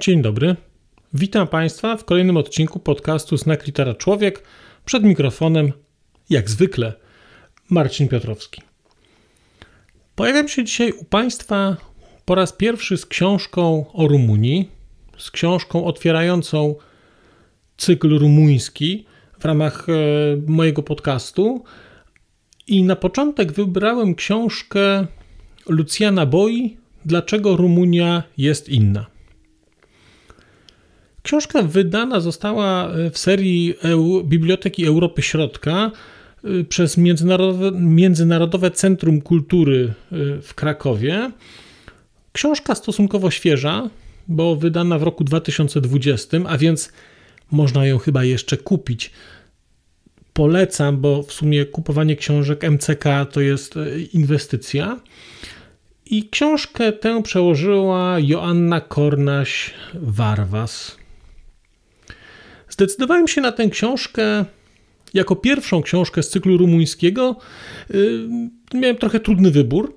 Dzień dobry. Witam Państwa w kolejnym odcinku podcastu Znak Litera Człowiek. Przed mikrofonem, jak zwykle, Marcin Piotrowski. Pojawiam się dzisiaj u Państwa po raz pierwszy z książką o Rumunii, z książką otwierającą cykl rumuński w ramach e, mojego podcastu. I na początek wybrałem książkę Lucjana Boi Dlaczego Rumunia jest inna. Książka wydana została e, w serii EU, Biblioteki Europy Środka e, przez Międzynarodowe, Międzynarodowe Centrum Kultury e, w Krakowie. Książka stosunkowo świeża, bo wydana w roku 2020, a więc można ją chyba jeszcze kupić. Polecam, bo w sumie kupowanie książek MCK to jest inwestycja. I książkę tę przełożyła Joanna Kornaś-Warwas. Zdecydowałem się na tę książkę jako pierwszą książkę z cyklu rumuńskiego. Y, miałem trochę trudny wybór,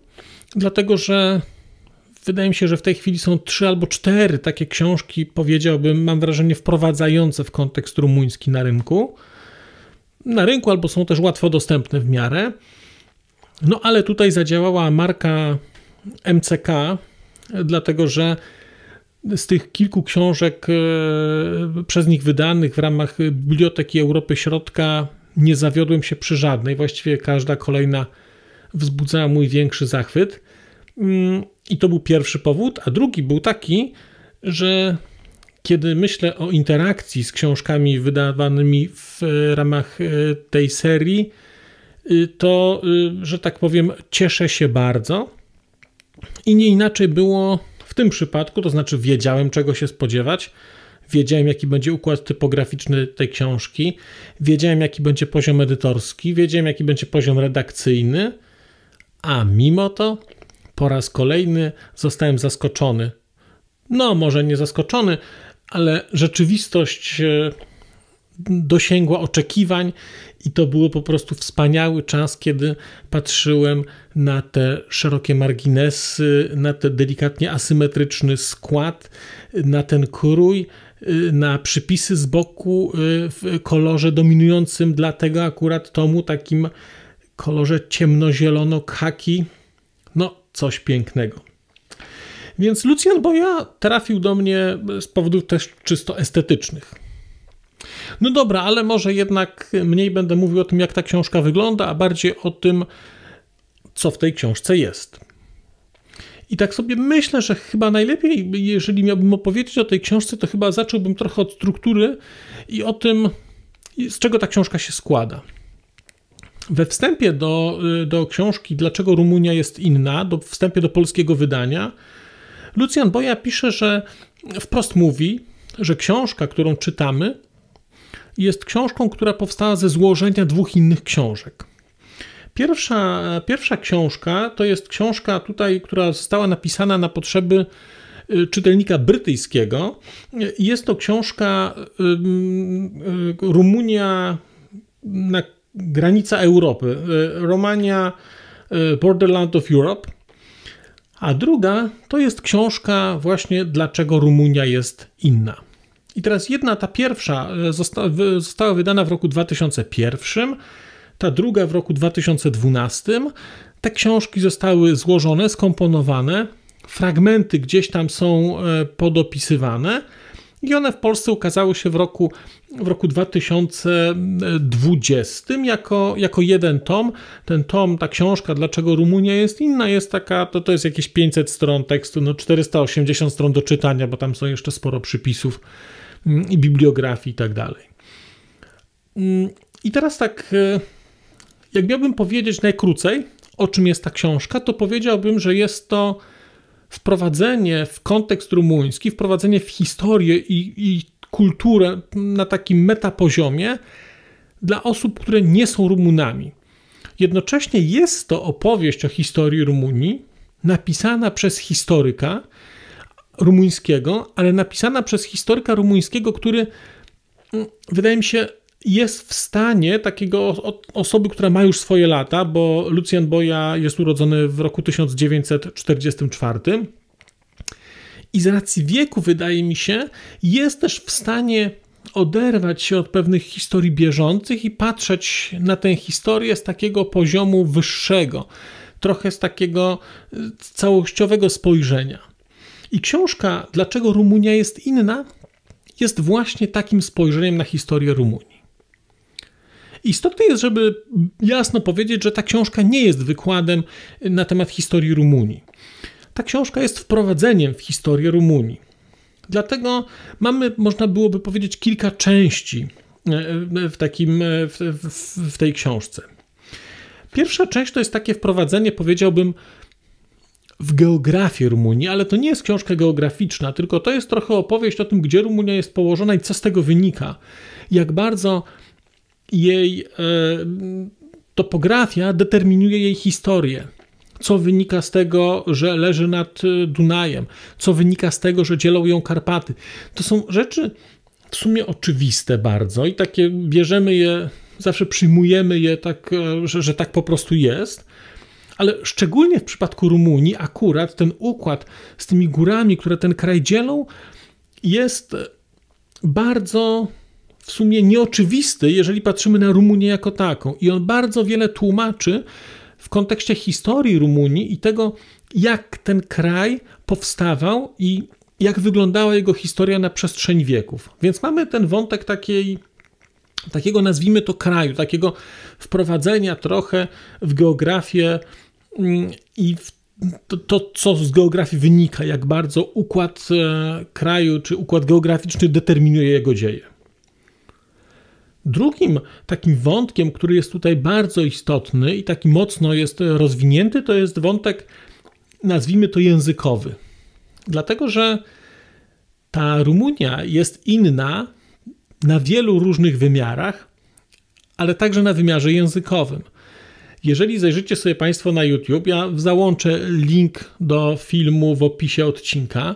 dlatego że wydaje mi się, że w tej chwili są trzy albo cztery takie książki, powiedziałbym, mam wrażenie, wprowadzające w kontekst rumuński na rynku. Na rynku albo są też łatwo dostępne w miarę. No ale tutaj zadziałała marka MCK, dlatego że z tych kilku książek e, przez nich wydanych w ramach Biblioteki Europy Środka nie zawiodłem się przy żadnej. Właściwie każda kolejna wzbudzała mój większy zachwyt. Mm, I to był pierwszy powód, a drugi był taki, że kiedy myślę o interakcji z książkami wydawanymi w e, ramach e, tej serii, to, że tak powiem, cieszę się bardzo. I nie inaczej było w tym przypadku, to znaczy wiedziałem czego się spodziewać, wiedziałem jaki będzie układ typograficzny tej książki, wiedziałem jaki będzie poziom edytorski, wiedziałem jaki będzie poziom redakcyjny, a mimo to po raz kolejny zostałem zaskoczony. No, może nie zaskoczony, ale rzeczywistość e, dosięgła oczekiwań i to było po prostu wspaniały czas, kiedy patrzyłem na te szerokie marginesy, na ten delikatnie asymetryczny skład, na ten krój, y, na przypisy z boku y, w kolorze dominującym dla tego akurat tomu, takim kolorze ciemnozielono-khaki. No, coś pięknego. Więc Lucian Boja trafił do mnie z powodów też czysto estetycznych. No dobra, ale może jednak mniej będę mówił o tym, jak ta książka wygląda, a bardziej o tym, co w tej książce jest. I tak sobie myślę, że chyba najlepiej, jeżeli miałbym opowiedzieć o tej książce, to chyba zacząłbym trochę od struktury i o tym, z czego ta książka się składa. We wstępie do, do książki Dlaczego Rumunia jest inna, do wstępie do polskiego wydania, Lucian Boja pisze, że wprost mówi, że książka, którą czytamy, jest książką, która powstała ze złożenia dwóch innych książek. Pierwsza, pierwsza książka to jest książka tutaj, która została napisana na potrzeby y, czytelnika brytyjskiego. Jest to książka y, Rumunia na granica Europy. Y, Romania Borderland of Europe. A druga to jest książka właśnie Dlaczego Rumunia jest inna. I teraz jedna, ta pierwsza e, została wydana w roku 2001, ta druga w roku 2012. Te książki zostały złożone, skomponowane, fragmenty gdzieś tam są e, podopisywane. I one w Polsce ukazały się w roku, w roku 2020 jako, jako jeden tom. Ten tom, ta książka, dlaczego Rumunia jest inna, jest taka, to, to jest jakieś 500 stron tekstu, no 480 stron do czytania, bo tam są jeszcze sporo przypisów Mm, i bibliografii i tak dalej. Mm, I teraz tak, e, jak miałbym powiedzieć najkrócej, o czym jest ta książka, to powiedziałbym, że jest to wprowadzenie w kontekst rumuński, wprowadzenie w historię i, i kulturę na takim metapoziomie dla osób, które nie są Rumunami. Jednocześnie jest to opowieść o historii Rumunii, napisana przez historyka, rumuńskiego, ale napisana przez historyka rumuńskiego, który mm, wydaje mi się jest w stanie takiego osoby, która ma już swoje lata, bo Lucian Boya jest urodzony w roku 1944. I z racji wieku, wydaje mi się, jest też w stanie oderwać się od pewnych historii bieżących i patrzeć na tę historię z takiego poziomu wyższego, trochę z takiego y, całościowego spojrzenia. I książka Dlaczego Rumunia jest inna jest właśnie takim spojrzeniem na historię Rumunii. Istotne jest, żeby jasno powiedzieć, że ta książka nie jest wykładem na temat historii Rumunii. Ta książka jest wprowadzeniem w historię Rumunii. Dlatego mamy, można byłoby powiedzieć, kilka części e, e, w, takim, e, w, w, w tej książce. Pierwsza część to jest takie wprowadzenie, powiedziałbym, w geografię Rumunii, ale to nie jest książka geograficzna, tylko to jest trochę opowieść o tym, gdzie Rumunia jest położona i co z tego wynika. Jak bardzo jej e, topografia determinuje jej historię. Co wynika z tego, że leży nad e, Dunajem? Co wynika z tego, że dzielą ją Karpaty? To są rzeczy w sumie oczywiste bardzo i takie bierzemy je, zawsze przyjmujemy je tak, e, że, że tak po prostu jest ale szczególnie w przypadku Rumunii akurat ten układ z tymi górami, które ten kraj dzielą, jest e, bardzo w sumie nieoczywisty, jeżeli patrzymy na Rumunię jako taką. I on bardzo wiele tłumaczy w kontekście historii Rumunii i tego, jak ten kraj powstawał i jak wyglądała jego historia na przestrzeni wieków. Więc mamy ten wątek takiej takiego nazwijmy to kraju, takiego wprowadzenia trochę w geografię mm, i w to, to, co z geografii wynika, jak bardzo układ e, kraju czy układ geograficzny determinuje jego dzieje. Drugim takim wątkiem, który jest tutaj bardzo istotny i taki mocno jest rozwinięty, to jest wątek, nazwijmy to językowy. Dlatego, że ta Rumunia jest inna na wielu różnych wymiarach, ale także na wymiarze językowym. Jeżeli zajrzycie sobie Państwo na YouTube, ja załączę link do filmu w opisie odcinka.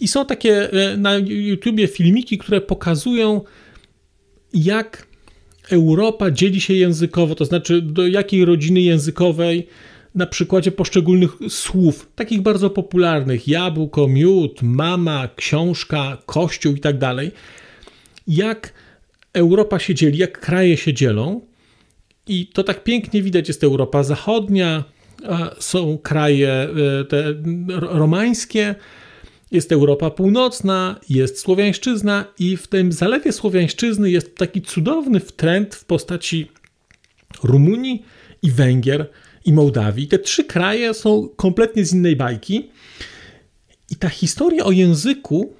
I są takie e, na YouTubie filmiki, które pokazują, jak Europa dzieli się językowo, to znaczy do jakiej rodziny językowej na przykładzie poszczególnych słów, takich bardzo popularnych: jabłko, miód, mama, książka, kościół i tak dalej jak Europa się dzieli, jak kraje się dzielą. I to tak pięknie widać, jest Europa Zachodnia, są kraje e, te romańskie, jest Europa Północna, jest Słowiańszczyzna i w tym zalewie Słowiańszczyzny jest taki cudowny trend w postaci Rumunii i Węgier i Mołdawii. Te trzy kraje są kompletnie z innej bajki. I ta historia o języku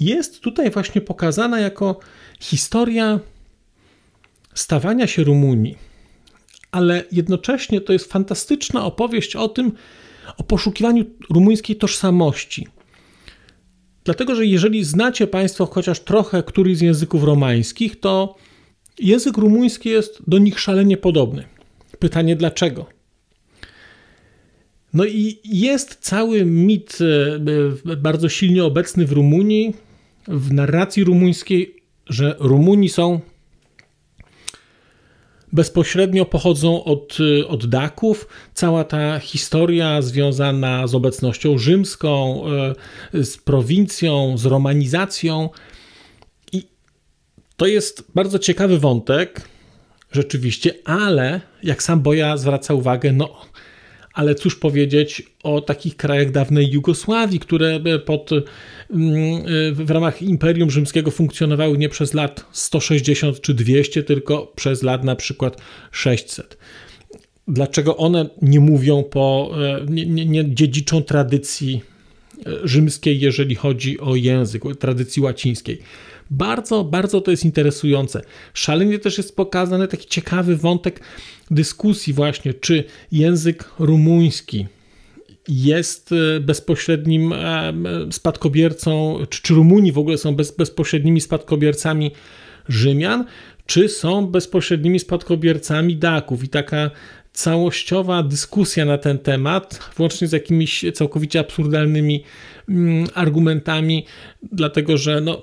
jest tutaj właśnie pokazana jako historia stawania się Rumunii. Ale jednocześnie to jest fantastyczna opowieść o tym, o poszukiwaniu rumuńskiej tożsamości. Dlatego, że jeżeli znacie Państwo chociaż trochę któryś z języków romańskich, to język rumuński jest do nich szalenie podobny. Pytanie dlaczego? No i jest cały mit e, e, bardzo silnie obecny w Rumunii, w narracji rumuńskiej, że Rumuni są bezpośrednio pochodzą od, e, od Daków. Cała ta historia związana z obecnością rzymską, z prowincją, z romanizacją. I to jest bardzo ciekawy wątek, rzeczywiście, ale jak sam Boja zwraca uwagę, no ale cóż powiedzieć o takich krajach dawnej Jugosławii, które e, pod, mm, e, w ramach Imperium Rzymskiego funkcjonowały nie przez lat 160 czy 200, tylko przez lat na przykład 600 dlaczego one nie mówią po, e, nie, nie, nie, dziedziczą tradycji rzymskiej, jeżeli chodzi o język, tradycji łacińskiej. Bardzo, bardzo to jest interesujące. Szalenie też jest pokazany taki ciekawy wątek dyskusji, właśnie czy język rumuński jest e, bezpośrednim e, spadkobiercą, czy, czy Rumuni w ogóle są bez, bezpośrednimi spadkobiercami Rzymian, czy są bezpośrednimi spadkobiercami Daków. I taka całościowa dyskusja na ten temat, włącznie z jakimiś całkowicie absurdalnymi mm, argumentami, dlatego że no,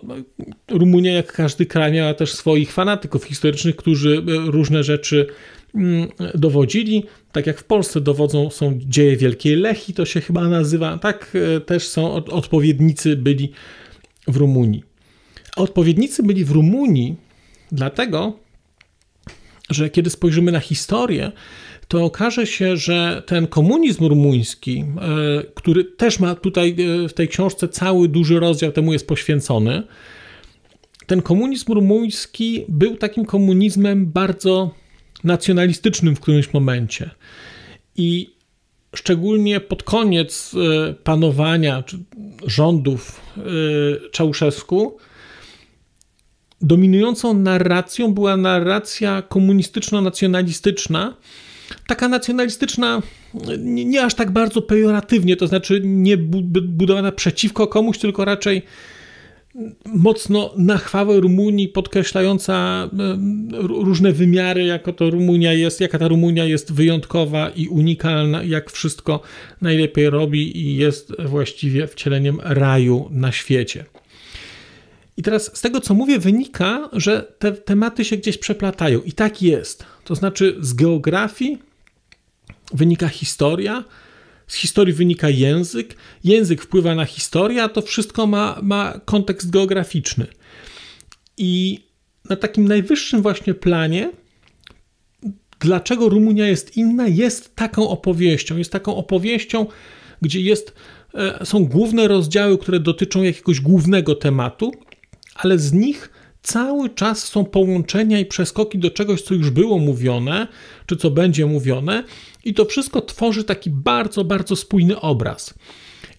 Rumunia, jak każdy kraj, miała też swoich fanatyków historycznych, którzy e, różne rzeczy mm, dowodzili. Tak jak w Polsce dowodzą są dzieje Wielkiej Lechi, to się chyba nazywa, tak e, też są odpowiednicy byli w Rumunii. odpowiednicy byli w Rumunii dlatego, że kiedy spojrzymy na historię, to okaże się, że ten komunizm rumuński, e, który też ma tutaj e, w tej książce cały duży rozdział temu jest poświęcony, ten komunizm rumuński był takim komunizmem bardzo nacjonalistycznym w którymś momencie. I szczególnie pod koniec e, panowania rządów Czałszewsku, dominującą narracją była narracja komunistyczno-nacjonalistyczna, taka nacjonalistyczna, nie, nie aż tak bardzo pejoratywnie, to znaczy nie budowana przeciwko komuś, tylko raczej mocno na chwałę Rumunii, podkreślająca różne wymiary, jako to Rumunia jest, jaka ta Rumunia jest wyjątkowa i unikalna, jak wszystko najlepiej robi i jest właściwie wcieleniem raju na świecie. I teraz z tego, co mówię, wynika, że te tematy się gdzieś przeplatają. I tak jest. To znaczy, z geografii wynika historia, z historii wynika język, język wpływa na historię, a to wszystko ma, ma kontekst geograficzny. I na takim najwyższym właśnie planie, dlaczego Rumunia jest inna, jest taką opowieścią. Jest taką opowieścią, gdzie jest, e, są główne rozdziały, które dotyczą jakiegoś głównego tematu, ale z nich cały czas są połączenia i przeskoki do czegoś, co już było mówione, czy co będzie mówione, i to wszystko tworzy taki bardzo, bardzo spójny obraz.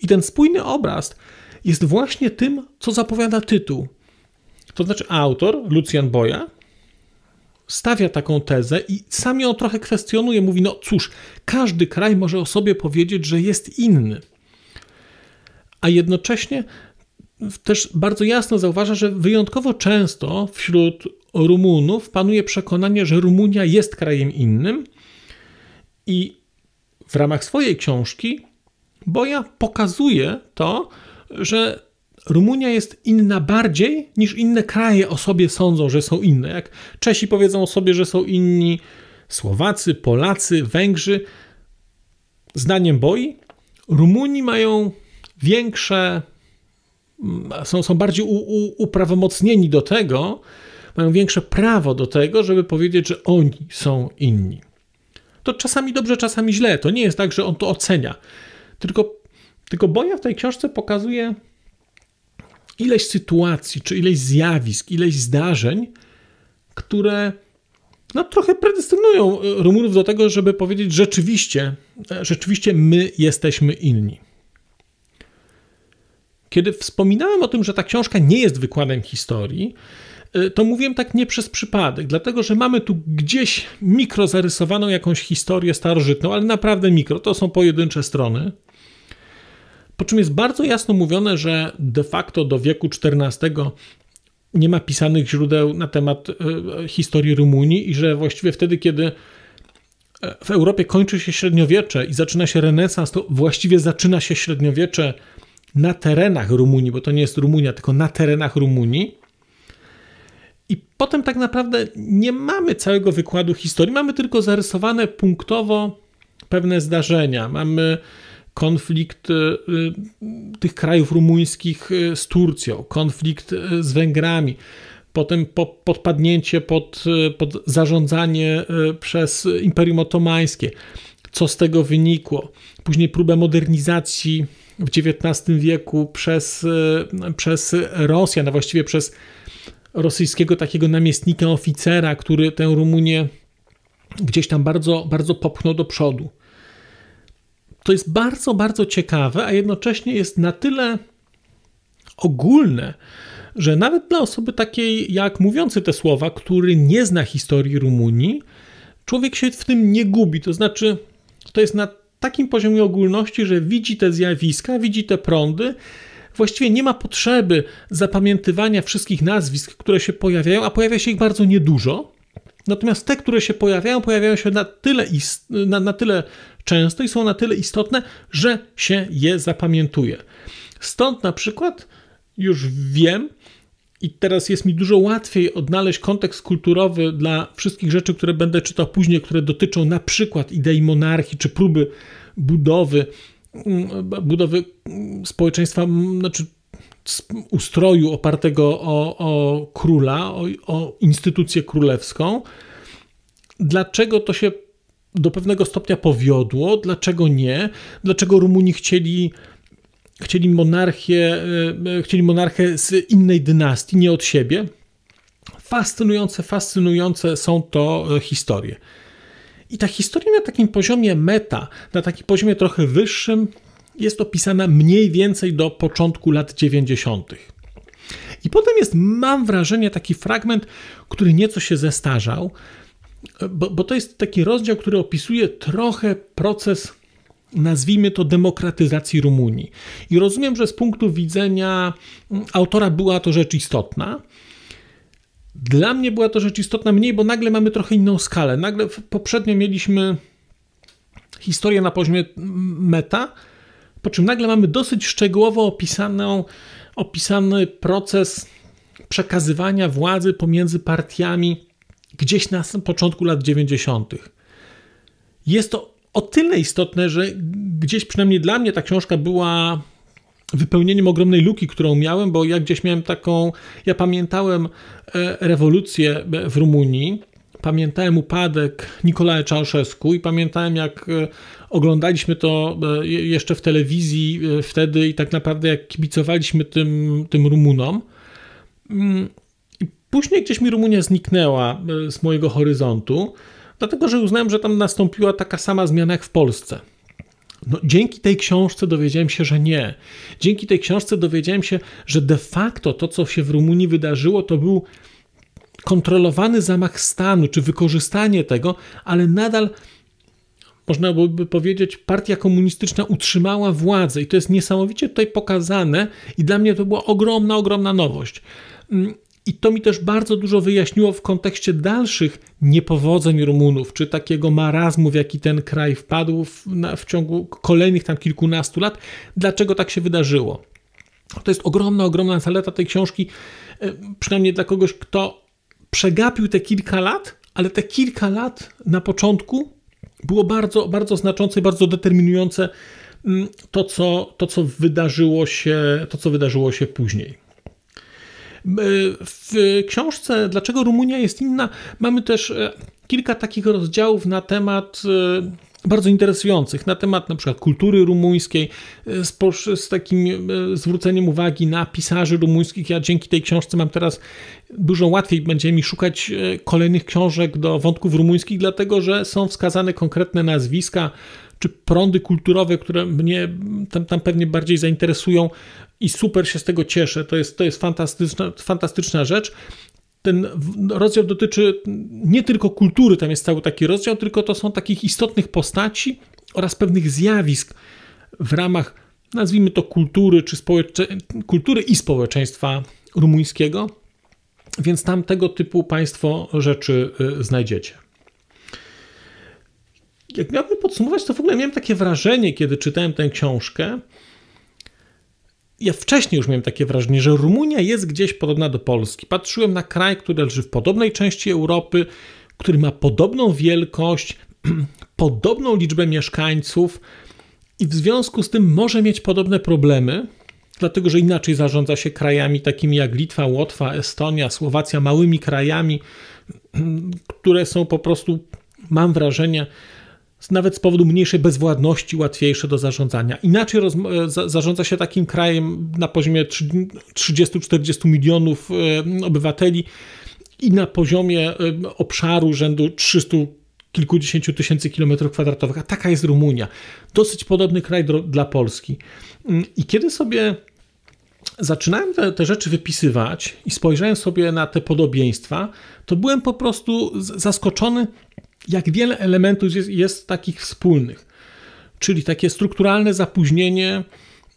I ten spójny obraz jest właśnie tym, co zapowiada tytuł. To znaczy, autor, Lucian Boya, stawia taką tezę i sam ją trochę kwestionuje. Mówi: No cóż, każdy kraj może o sobie powiedzieć, że jest inny. A jednocześnie też bardzo jasno zauważa, że wyjątkowo często wśród Rumunów panuje przekonanie, że Rumunia jest krajem innym i w ramach swojej książki Boja pokazuje to, że Rumunia jest inna bardziej niż inne kraje o sobie sądzą, że są inne. Jak Czesi powiedzą o sobie, że są inni, Słowacy, Polacy, Węgrzy. Zdaniem Boi, Rumuni mają większe są, są bardziej u, u, uprawomocnieni do tego, mają większe prawo do tego, żeby powiedzieć, że oni są inni. To czasami dobrze, czasami źle. To nie jest tak, że on to ocenia. Tylko, tylko Boja w tej książce pokazuje ileś sytuacji, czy ileś zjawisk, ileś zdarzeń, które no, trochę predestynują y, Rumunów do tego, żeby powiedzieć rzeczywiście, e, rzeczywiście my jesteśmy inni. Kiedy wspominałem o tym, że ta książka nie jest wykładem historii, y, to mówiłem tak nie przez przypadek, dlatego że mamy tu gdzieś mikro zarysowaną jakąś historię starożytną, ale naprawdę mikro, to są pojedyncze strony. Po czym jest bardzo jasno mówione, że de facto do wieku XIV nie ma pisanych źródeł na temat y, y, historii Rumunii i że właściwie wtedy, kiedy w Europie kończy się średniowiecze i zaczyna się renesans, to właściwie zaczyna się średniowiecze na terenach Rumunii, bo to nie jest Rumunia, tylko na terenach Rumunii. I potem tak naprawdę nie mamy całego wykładu historii, mamy tylko zarysowane punktowo pewne zdarzenia. Mamy konflikt e, e, tych krajów rumuńskich e, z Turcją, konflikt z Węgrami, potem podpadnięcie pod, pod zarządzanie przez Imperium Otomańskie. Co z tego wynikło? Później próbę modernizacji w XIX wieku przez, e, przez Rosjan, a właściwie przez rosyjskiego takiego namiestnika oficera, który tę Rumunię gdzieś tam bardzo, bardzo popchnął do przodu. To jest bardzo, bardzo ciekawe, a jednocześnie jest na tyle ogólne, że nawet dla osoby takiej jak mówiący te słowa, który nie zna historii Rumunii, człowiek się w tym nie gubi. To znaczy, to jest na takim poziomie ogólności, że widzi te zjawiska, widzi te prądy. Właściwie nie ma potrzeby zapamiętywania wszystkich nazwisk, które się pojawiają, a pojawia się ich bardzo niedużo. Natomiast te, które się pojawiają, pojawiają się na tyle, na, na tyle często i są na tyle istotne, że się je zapamiętuje. Stąd na przykład już wiem, i teraz jest mi dużo łatwiej odnaleźć kontekst kulturowy dla wszystkich rzeczy, które będę czytał później, które dotyczą na przykład idei monarchii czy próby budowy, mm, budowy mm, społeczeństwa, mm, znaczy ustroju opartego o, o króla, o, o instytucję królewską. Dlaczego to się do pewnego stopnia powiodło, dlaczego nie, dlaczego Rumuni chcieli chcieli monarchię, e, e, chcieli monarchę z innej dynastii, nie od siebie. Fascynujące, fascynujące są to e, historie. I ta historia na takim poziomie meta, na takim poziomie trochę wyższym, jest opisana mniej więcej do początku lat 90. I potem jest, mam wrażenie, taki fragment, który nieco się zestarzał, bo, bo to jest taki rozdział, który opisuje trochę proces nazwijmy to, demokratyzacji Rumunii. I rozumiem, że z punktu widzenia mm, autora była to rzecz istotna. Dla mnie była to rzecz istotna mniej, bo nagle mamy trochę inną skalę. Nagle poprzednio mieliśmy historię na poziomie mm, meta, po czym nagle mamy dosyć szczegółowo opisaną, opisany proces przekazywania władzy pomiędzy partiami gdzieś na początku lat 90. Jest to o tyle istotne, że gdzieś przynajmniej dla mnie ta książka była wypełnieniem ogromnej luki, którą miałem, bo ja gdzieś miałem taką, ja pamiętałem e, rewolucję e, w Rumunii, pamiętałem upadek Nikolaja Czałszewsku i pamiętałem jak e, oglądaliśmy to jeszcze w telewizji wtedy i tak naprawdę jak kibicowaliśmy tym, tym Rumunom. Mm, I później gdzieś mi Rumunia zniknęła z mojego horyzontu dlatego że uznałem, że tam nastąpiła taka sama zmiana jak w Polsce. No, dzięki tej książce dowiedziałem się, że nie. Dzięki tej książce dowiedziałem się, że de facto to, co się w Rumunii wydarzyło, to był kontrolowany zamach stanu, czy wykorzystanie tego, ale nadal można byłoby powiedzieć, partia komunistyczna utrzymała władzę i to jest niesamowicie tutaj pokazane i dla mnie to była ogromna, ogromna nowość. Mm, i to mi też bardzo dużo wyjaśniło w kontekście dalszych niepowodzeń Rumunów, czy takiego marazmu, w jaki ten kraj wpadł w, na, w ciągu kolejnych tam kilkunastu lat, dlaczego tak się wydarzyło. To jest ogromna, ogromna zaleta tej książki, e, przynajmniej dla kogoś, kto przegapił te kilka lat, ale te kilka lat na początku było bardzo, bardzo znaczące i bardzo determinujące mm, to co, to, co wydarzyło się, to, co wydarzyło się później. E, w książce Dlaczego Rumunia jest inna mamy też e, kilka takich rozdziałów na temat e, bardzo interesujących na temat na przykład kultury rumuńskiej, z, z takim zwróceniem uwagi na pisarzy rumuńskich. Ja dzięki tej książce mam teraz dużo łatwiej będzie mi szukać kolejnych książek do wątków rumuńskich, dlatego że są wskazane konkretne nazwiska czy prądy kulturowe, które mnie tam, tam pewnie bardziej zainteresują i super się z tego cieszę. To jest, to jest fantastyczna, fantastyczna rzecz ten no, rozdział dotyczy nie tylko kultury, tam jest cały taki rozdział, tylko to są takich istotnych postaci oraz pewnych zjawisk w ramach, nazwijmy to, kultury, czy społecze... kultury i społeczeństwa rumuńskiego. Więc tam tego typu Państwo rzeczy y, znajdziecie jak miałbym podsumować, to w ogóle miałem takie wrażenie, kiedy czytałem tę książkę. Ja wcześniej już miałem takie wrażenie, że Rumunia jest gdzieś podobna do Polski. Patrzyłem na kraj, który leży w podobnej części Europy, który ma podobną wielkość, podobną liczbę mieszkańców i w związku z tym może mieć podobne problemy, dlatego że inaczej zarządza się krajami takimi jak Litwa, Łotwa, Estonia, Słowacja, małymi krajami, które są po prostu, mam wrażenie, nawet z powodu mniejszej bezwładności łatwiejsze do zarządzania. Inaczej roz, e, za, zarządza się takim krajem na poziomie 30-40 milionów e, obywateli i na poziomie e, obszaru rzędu 300 kilkudziesięciu tysięcy kilometrów kwadratowych, a taka jest Rumunia. Dosyć podobny kraj do, dla Polski. Mm, I kiedy sobie zaczynałem te, te, rzeczy wypisywać i spojrzałem sobie na te podobieństwa, to byłem po prostu zaskoczony jak wiele elementów jest, jest takich wspólnych, czyli takie strukturalne zapóźnienie,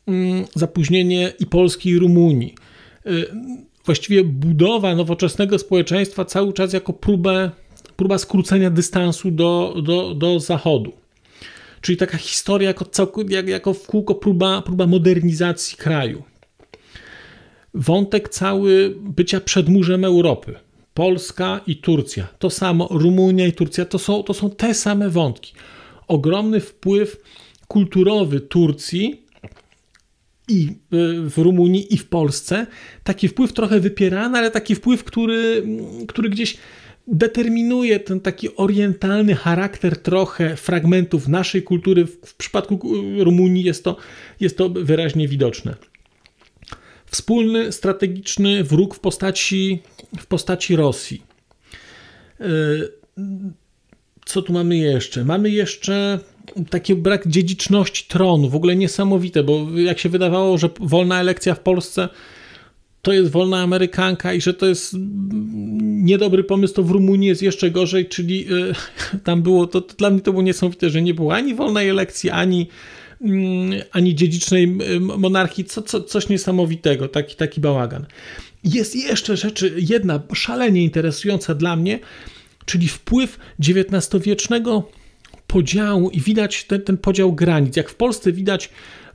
mm, zapóźnienie i Polski, i Rumunii. Y, właściwie budowa nowoczesnego społeczeństwa cały czas jako próbę, próba skrócenia dystansu do, do, do Zachodu. Czyli taka historia jako, jak, jako w kółko próba, próba modernizacji kraju. Wątek cały bycia przedmurzem Europy. Polska i Turcja, to samo, Rumunia i Turcja, to są, to są te same wątki. Ogromny wpływ kulturowy Turcji i y, w Rumunii, i w Polsce. Taki wpływ trochę wypierany, ale taki wpływ, który, który gdzieś determinuje ten taki orientalny charakter trochę fragmentów naszej kultury. W, przypadku y, Rumunii jest to, jest to wyraźnie widoczne wspólny strategiczny wróg w postaci, w postaci Rosji. E, co tu mamy jeszcze? Mamy jeszcze taki brak dziedziczności tronu, w ogóle niesamowite, bo jak się wydawało, że wolna elekcja w Polsce to jest wolna Amerykanka i że to jest niedobry pomysł, to w Rumunii jest jeszcze gorzej, czyli e, tam było, to, to dla mnie to było niesamowite, że nie było ani wolnej elekcji, ani Mm, ani dziedzicznej monarchii, co, co, coś niesamowitego, taki, taki bałagan. Jest jeszcze rzeczy, jedna szalenie interesująca dla mnie, czyli wpływ XIX-wiecznego podziału i widać ten, ten podział granic. Jak w Polsce widać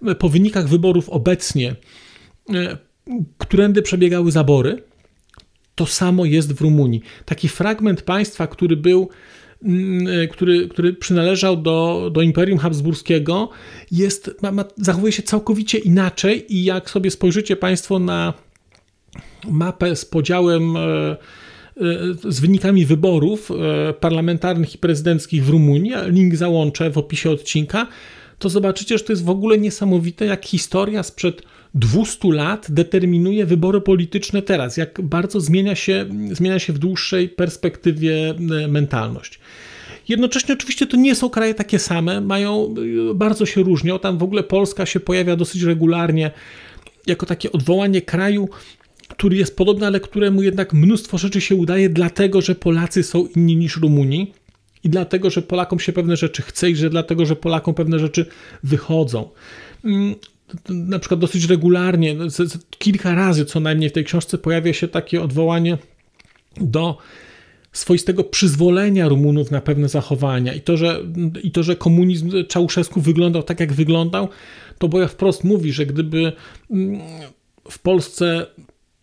e, po wynikach wyborów obecnie, e, którędy przebiegały zabory, to samo jest w Rumunii. Taki fragment państwa, który był Mm, e, który, który przynależał do, do Imperium Habsburskiego, jest, ma, ma, zachowuje się całkowicie inaczej i jak sobie spojrzycie Państwo na mapę z podziałem e, e, z wynikami wyborów parlamentarnych i prezydenckich w Rumunii. Link załączę w opisie odcinka to zobaczycie, że to jest w ogóle niesamowite, jak historia sprzed 200 lat determinuje wybory polityczne teraz, jak bardzo zmienia się, zmienia się w dłuższej perspektywie e, mentalność. Jednocześnie oczywiście to nie są kraje takie same, mają, e, bardzo się różnią, tam w ogóle Polska się pojawia dosyć regularnie jako takie odwołanie kraju, który jest podobny, ale któremu jednak mnóstwo rzeczy się udaje, dlatego że Polacy są inni niż Rumuni i dlatego, że Polakom się pewne rzeczy chce i że dlatego, że Polakom pewne rzeczy wychodzą. Mm, na przykład dosyć regularnie, kilka razy co najmniej w tej książce pojawia się takie odwołanie do swoistego przyzwolenia Rumunów na pewne zachowania i to, że, i to, że komunizm Czałszewsku wyglądał tak, jak wyglądał, to Boja wprost mówi, że gdyby mm, w Polsce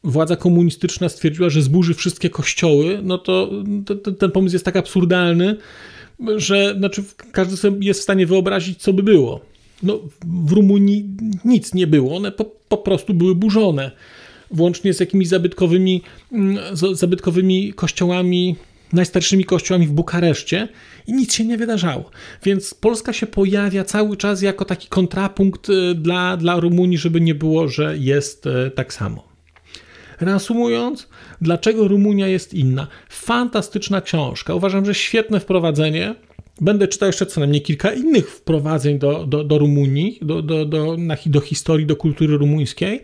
władza komunistyczna stwierdziła, że zburzy wszystkie kościoły, no to ten pomysł jest tak absurdalny, że znaczy, każdy sobie jest w stanie wyobrazić, co by było. No, w Rumunii nic nie było, one po, po prostu były burzone. Włącznie z jakimiś zabytkowymi, mm, z, zabytkowymi kościołami, najstarszymi kościołami w Bukareszcie i nic się nie wydarzało. Więc Polska się pojawia cały czas jako taki kontrapunkt y, dla, dla Rumunii, żeby nie było, że jest y, tak samo. Reasumując, dlaczego Rumunia jest inna? Fantastyczna książka. Uważam, że świetne wprowadzenie. Będę czytał jeszcze co najmniej kilka innych wprowadzeń do, do, do Rumunii, do, do, do, na, do historii, do kultury rumuńskiej.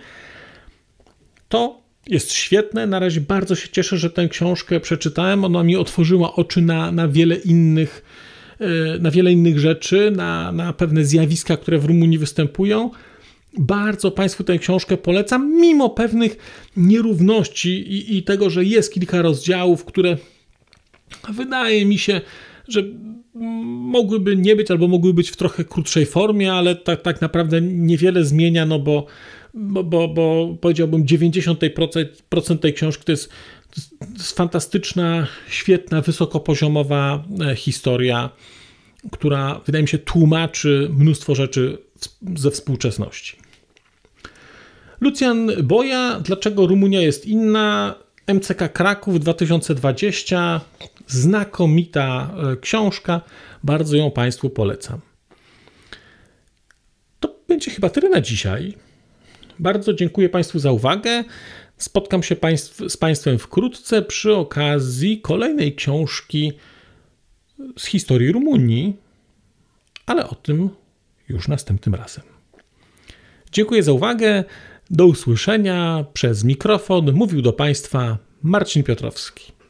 To jest świetne. Na razie bardzo się cieszę, że tę książkę przeczytałem. Ona mi otworzyła oczy na, na wiele innych e, na wiele innych rzeczy, na, na pewne zjawiska, które w Rumunii występują. Bardzo Państwu tę książkę polecam, mimo pewnych nierówności i, i tego, że jest kilka rozdziałów, które wydaje mi się, że mogłyby nie być albo mogły być w trochę krótszej formie, ale tak, tak naprawdę niewiele zmienia, no bo, bo, bo, bo powiedziałbym 90% tej książki to jest, to jest fantastyczna, świetna, wysokopoziomowa e, historia która wydaje mi się tłumaczy mnóstwo rzeczy ze współczesności. Lucian Boja, dlaczego Rumunia jest inna? MCK Kraków 2020, znakomita e, książka, bardzo ją Państwu polecam. To będzie chyba tyle na dzisiaj. Bardzo dziękuję Państwu za uwagę. Spotkam się państw, z Państwem wkrótce przy okazji kolejnej książki z historii Rumunii, ale o tym już następnym razem. Dziękuję za uwagę. Do usłyszenia przez mikrofon mówił do Państwa Marcin Piotrowski.